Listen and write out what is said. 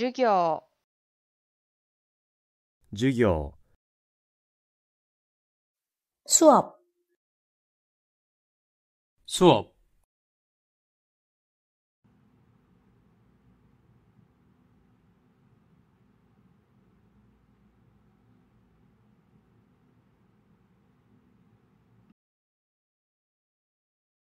授業授業スワップ